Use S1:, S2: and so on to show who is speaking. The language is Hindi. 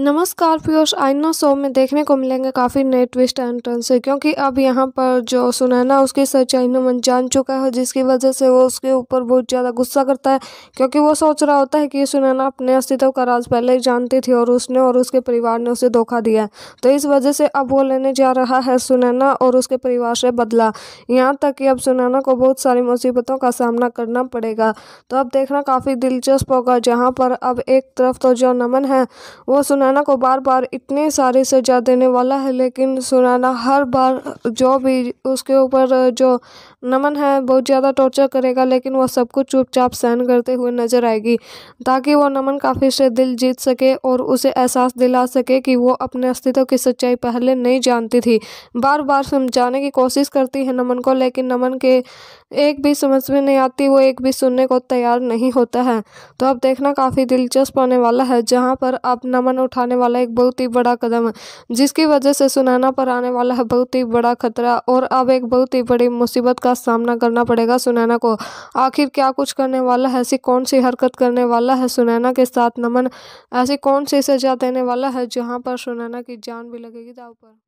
S1: नमस्कार पीयूष आइना शो में देखने को मिलेंगे काफ़ी नए ट्विस्ट एंड टर्न से क्योंकि अब यहाँ पर जो सुनैना उसकी सच्चाई मन जान चुका है जिसकी वजह से वो उसके ऊपर बहुत ज़्यादा गुस्सा करता है क्योंकि वो सोच रहा होता है कि सुनैना अपने अस्तित्व का राज पहले ही जानती थी और उसने और उसके परिवार ने उसे धोखा दिया तो इस वजह से अब वो लेने जा रहा है सुनैना और उसके परिवार से बदला यहाँ तक कि अब सुनैना को बहुत सारी मुसीबतों का सामना करना पड़ेगा तो अब देखना काफ़ी दिलचस्प होगा जहाँ पर अब एक तरफ तो जो नमन है वो सुनैना सुनाना को बार बार इतने सारे सजा देने वाला है लेकिन सुनाना हर बार जो भी उसके ऊपर जो नमन है बहुत ज़्यादा टॉर्चर करेगा लेकिन वह सब कुछ चुपचाप सहन करते हुए नजर आएगी ताकि वह नमन काफ़ी से दिल जीत सके और उसे एहसास दिला सके कि वो अपने अस्तित्व की सच्चाई पहले नहीं जानती थी बार बार समझाने की कोशिश करती है नमन को लेकिन नमन के एक भी समझ में नहीं आती वो एक भी सुनने को तैयार नहीं होता है तो अब देखना काफ़ी दिलचस्प होने वाला है जहाँ पर आप नमन और उठाने वाला एक बहुत ही बड़ा कदम है जिसकी वजह से सुनैना पर आने वाला है बहुत ही बड़ा खतरा और अब एक बहुत ही बड़ी मुसीबत का सामना करना पड़ेगा सुनैना को आखिर क्या कुछ करने वाला है ऐसी कौन सी हरकत करने वाला है सुनैना के साथ नमन ऐसी कौन सी सजा देने वाला है जहाँ पर सुनैना की जान भी लगेगी दाव पर